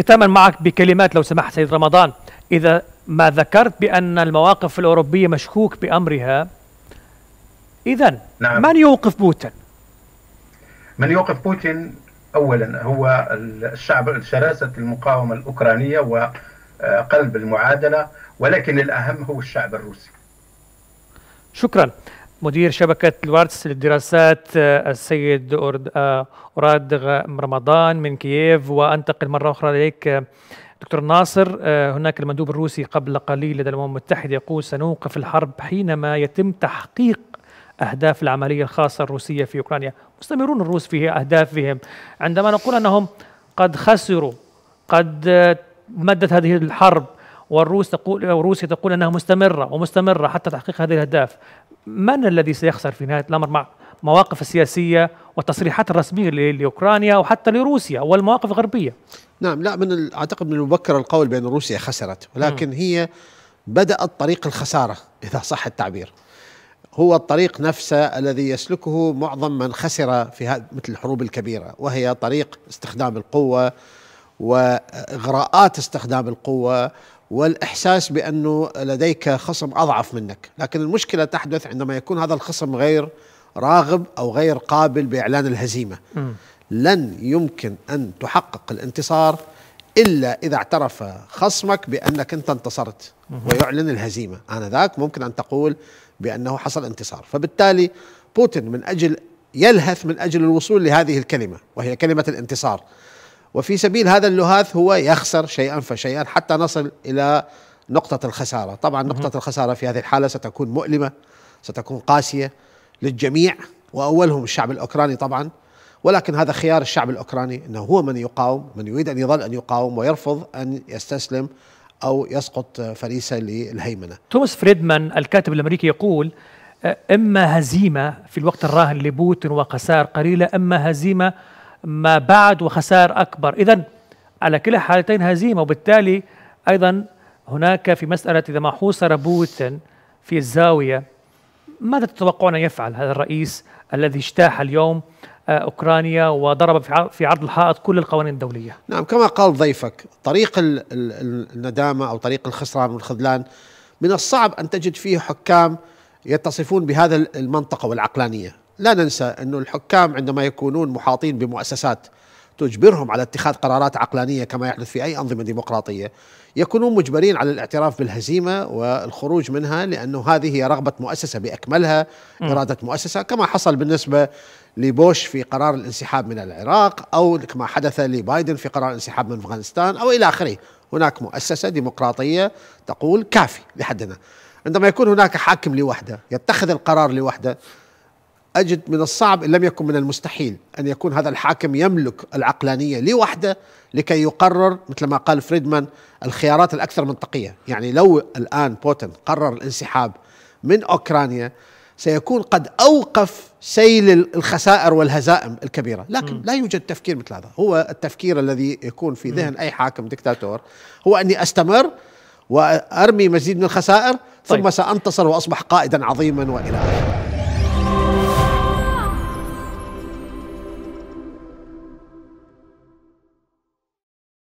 ختاما معك بكلمات لو سمحت سيد رمضان إذا ما ذكرت بأن المواقف الأوروبية مشكوك بأمرها إذا نعم. من يوقف بوتين؟ من يوقف بوتين أولا هو الشعب شراسة المقاومة الأوكرانية وقلب المعادلة ولكن الأهم هو الشعب الروسي شكرا مدير شبكة الوارتس للدراسات آه، السيد آه، أوراد رمضان من كييف وأنتقل مرة أخرى إليك آه، دكتور ناصر هناك المندوب الروسي قبل قليل لدى الأمم المتحدة يقول سنوقف الحرب حينما يتم تحقيق أهداف العملية الخاصة الروسية في أوكرانيا مستمرون الروس في أهدافهم عندما نقول أنهم قد خسروا قد مدت هذه الحرب والروس تقول وروسيا تقول انها مستمره ومستمره حتى تحقيق هذه الاهداف من الذي سيخسر في نهايه الامر مع مواقف السياسيه والتصريحات الرسميه لاوكرانيا وحتى لروسيا والمواقف الغربيه نعم لا من اعتقد من المبكر القول بان روسيا خسرت ولكن م. هي بدات طريق الخساره اذا صح التعبير هو الطريق نفسه الذي يسلكه معظم من خسر في مثل الحروب الكبيره وهي طريق استخدام القوه واغراءات استخدام القوه والاحساس بانه لديك خصم اضعف منك، لكن المشكله تحدث عندما يكون هذا الخصم غير راغب او غير قابل باعلان الهزيمه. م. لن يمكن ان تحقق الانتصار الا اذا اعترف خصمك بانك انت انتصرت ويعلن الهزيمه، انذاك ممكن ان تقول بانه حصل انتصار، فبالتالي بوتين من اجل يلهث من اجل الوصول لهذه الكلمه وهي كلمه الانتصار. وفي سبيل هذا اللهاث هو يخسر شيئا فشيئا حتى نصل الى نقطه الخساره، طبعا نقطه الخساره في هذه الحاله ستكون مؤلمه ستكون قاسيه للجميع واولهم الشعب الاوكراني طبعا ولكن هذا خيار الشعب الاوكراني انه هو من يقاوم من يريد ان يظل ان يقاوم ويرفض ان يستسلم او يسقط فريسه للهيمنه. توماس فريدمان الكاتب الامريكي يقول اما هزيمه في الوقت الراهن لبوتين وقسار قليله اما هزيمه ما بعد وخسائر أكبر إذا على كلا حالتين هزيمة وبالتالي أيضا هناك في مسألة إذا ما حوصر بوتين في الزاوية ماذا تتوقعون أن يفعل هذا الرئيس الذي اجتاح اليوم آه، أوكرانيا وضرب في عرض الحائط كل القوانين الدولية نعم كما قال ضيفك طريق الندامة أو طريق الخسران والخذلان من الصعب أن تجد فيه حكام يتصفون بهذا المنطقة والعقلانية لا ننسى أن الحكام عندما يكونون محاطين بمؤسسات تجبرهم على اتخاذ قرارات عقلانية كما يحدث في أي أنظمة ديمقراطية يكونون مجبرين على الاعتراف بالهزيمة والخروج منها لأنه هذه هي رغبة مؤسسة بأكملها إرادة مؤسسة كما حصل بالنسبة لبوش في قرار الانسحاب من العراق أو كما حدث لبايدن في قرار الانسحاب من أفغانستان أو إلى آخره هناك مؤسسة ديمقراطية تقول كافي لحدنا عندما يكون هناك حاكم لوحده يتخذ القرار لوحده أجد من الصعب إن لم يكن من المستحيل أن يكون هذا الحاكم يملك العقلانية لوحده لكي يقرر مثل ما قال فريدمان الخيارات الأكثر منطقية يعني لو الآن بوتين قرر الانسحاب من أوكرانيا سيكون قد أوقف سيل الخسائر والهزائم الكبيرة لكن م. لا يوجد تفكير مثل هذا هو التفكير الذي يكون في ذهن م. أي حاكم دكتاتور هو أني أستمر وأرمي مزيد من الخسائر ثم طيب. سأنتصر وأصبح قائدا عظيما وإلى آخره